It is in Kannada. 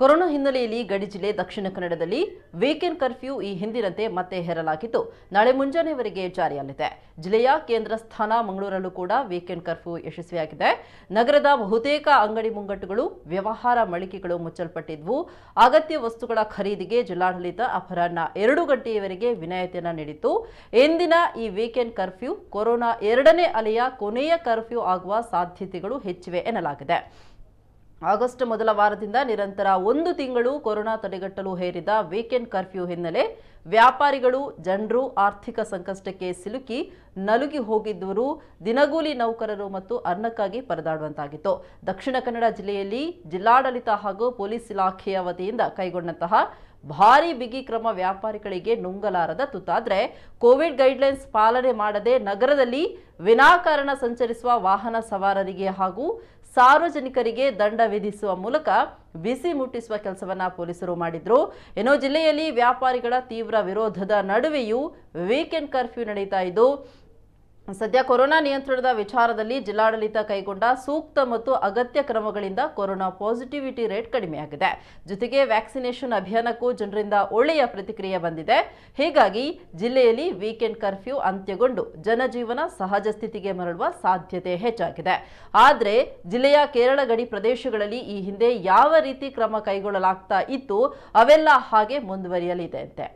ಕೊರೋನಾ ಹಿನ್ನೆಲೆಯಲ್ಲಿ ಗಡಿ ಜಿಲ್ಲೆ ದಕ್ಷಿಣ ಕನ್ನಡದಲ್ಲಿ ವೀಕೆಂಡ್ ಕರ್ಫ್ಯೂ ಈ ಹಿಂದಿನಂತೆ ಮತ್ತೆ ಹೇರಲಾಗಿದ್ದು ನಾಳೆ ಮುಂಜಾನೆವರೆಗೆ ಜಾರಿಯಲ್ಲಿದೆ ಜಿಲ್ಲೆಯ ಕೇಂದ್ರ ಸ್ಥಾನ ಮಂಗಳೂರಲ್ಲೂ ಕೂಡ ವೀಕೆಂಡ್ ಕರ್ಫ್ಯೂ ಯಶಸ್ವಿಯಾಗಿದೆ ನಗರದ ಬಹುತೇಕ ಅಂಗಡಿ ಮುಂಗಟ್ಟುಗಳು ವ್ಯವಹಾರ ಮಳಿಕೆಗಳು ಮುಚ್ಚಲ್ಪಟ್ಟಿದ್ವು ಅಗತ್ಯ ವಸ್ತುಗಳ ಖರೀದಿಗೆ ಜಿಲ್ಲಾಡಳಿತ ಅಪರಾಹ್ನ ಎರಡು ಗಂಟೆಯವರೆಗೆ ವಿನಾಯಿತಿಯನ್ನು ನೀಡಿತ್ತು ಎಂದಿನ ಈ ವೀಕೆಂಡ್ ಕರ್ಫ್ಯೂ ಕೊರೋನಾ ಎರಡನೇ ಅಲೆಯ ಕೊನೆಯ ಕರ್ಫ್ಯೂ ಆಗುವ ಸಾಧ್ಯತೆಗಳು ಹೆಚ್ಚಿವೆ ಎನ್ನಲಾಗಿದೆ ಆಗಸ್ಟ್ ಮೊದಲ ವಾರದಿಂದ ನಿರಂತರ ಒಂದು ತಿಂಗಳು ಕೊರೋನಾ ತಡೆಗಟ್ಟಲು ಹೇರಿದ ವೀಕೆಂಡ್ ಕರ್ಫ್ಯೂ ಹಿನ್ನೆಲೆ ವ್ಯಾಪಾರಿಗಳು ಜನರು ಆರ್ಥಿಕ ಸಂಕಷ್ಟಕ್ಕೆ ಸಿಲುಕಿ ನಲುಗಿ ಹೋಗಿದ್ದವರು ದಿನಗೂಲಿ ನೌಕರರು ಮತ್ತು ಅನ್ನಕ್ಕಾಗಿ ಪರದಾಡುವಂತಾಗಿತ್ತು ದಕ್ಷಿಣ ಕನ್ನಡ ಜಿಲ್ಲೆಯಲ್ಲಿ ಜಿಲ್ಲಾಡಳಿತ ಹಾಗೂ ಪೊಲೀಸ್ ಇಲಾಖೆಯ ವತಿಯಿಂದ ಕೈಗೊಂಡಂತಹ ಭಾರಿ ಬಿಗಿ ಕ್ರಮ ವ್ಯಾಪಾರಿಗಳಿಗೆ ನುಂಗಲಾರದ ತುತ್ತಾದ್ರೆ ಕೋವಿಡ್ ಗೈಡ್ಲೈನ್ಸ್ ಪಾಲನೆ ಮಾಡದೆ ನಗರದಲ್ಲಿ ವಿನಾಕಾರಣ ಸಂಚರಿಸುವ ವಾಹನ ಸವಾರರಿಗೆ ಹಾಗೂ ಸಾರ್ವಜನಿಕರಿಗೆ ದಂಡ ವಿಧಿಸುವ ಮೂಲಕ ಬಿಸಿ ಮುಟ್ಟಿಸುವ ಕೆಲಸವನ್ನ ಪೊಲೀಸರು ಮಾಡಿದ್ರು ಏನೋ ಜಿಲ್ಲೆಯಲ್ಲಿ ವ್ಯಾಪಾರಿಗಳ ತೀವ್ರ ವಿರೋಧದ ನಡುವೆಯೂ ವೀಕೆಂಡ್ ಕರ್ಫ್ಯೂ ನಡೀತಾ ಇದ್ದು ಸದ್ಯ ಕೊರೋನಾ ನಿಯಂತ್ರಣದ ವಿಚಾರದಲ್ಲಿ ಜಿಲ್ಲಾಡಳಿತ ಕೈಗೊಂಡ ಸೂಕ್ತ ಮತ್ತು ಅಗತ್ಯ ಕ್ರಮಗಳಿಂದ ಕೊರೋನಾ ಪಾಸಿಟಿವಿಟಿ ರೇಟ್ ಕಡಿಮೆಯಾಗಿದೆ ಜೊತೆಗೆ ವ್ಯಾಕ್ಸಿನೇಷನ್ ಅಭಿಯಾನಕ್ಕೂ ಜನರಿಂದ ಒಳ್ಳೆಯ ಪ್ರತಿಕ್ರಿಯೆ ಬಂದಿದೆ ಹೀಗಾಗಿ ಜಿಲ್ಲೆಯಲ್ಲಿ ವೀಕೆಂಡ್ ಕರ್ಫ್ಯೂ ಅಂತ್ಯಗೊಂಡು ಜನಜೀವನ ಸಹಜ ಸ್ಥಿತಿಗೆ ಮರಳುವ ಸಾಧ್ಯತೆ ಹೆಚ್ಚಾಗಿದೆ ಆದರೆ ಜಿಲ್ಲೆಯ ಕೇರಳ ಗಡಿ ಪ್ರದೇಶಗಳಲ್ಲಿ ಈ ಹಿಂದೆ ಯಾವ ರೀತಿ ಕ್ರಮ ಕೈಗೊಳ್ಳಲಾಗ್ತಾ ಇತ್ತು ಅವೆಲ್ಲ ಹಾಗೆ ಮುಂದುವರಿಯಲಿದೆ ಅಂತೆ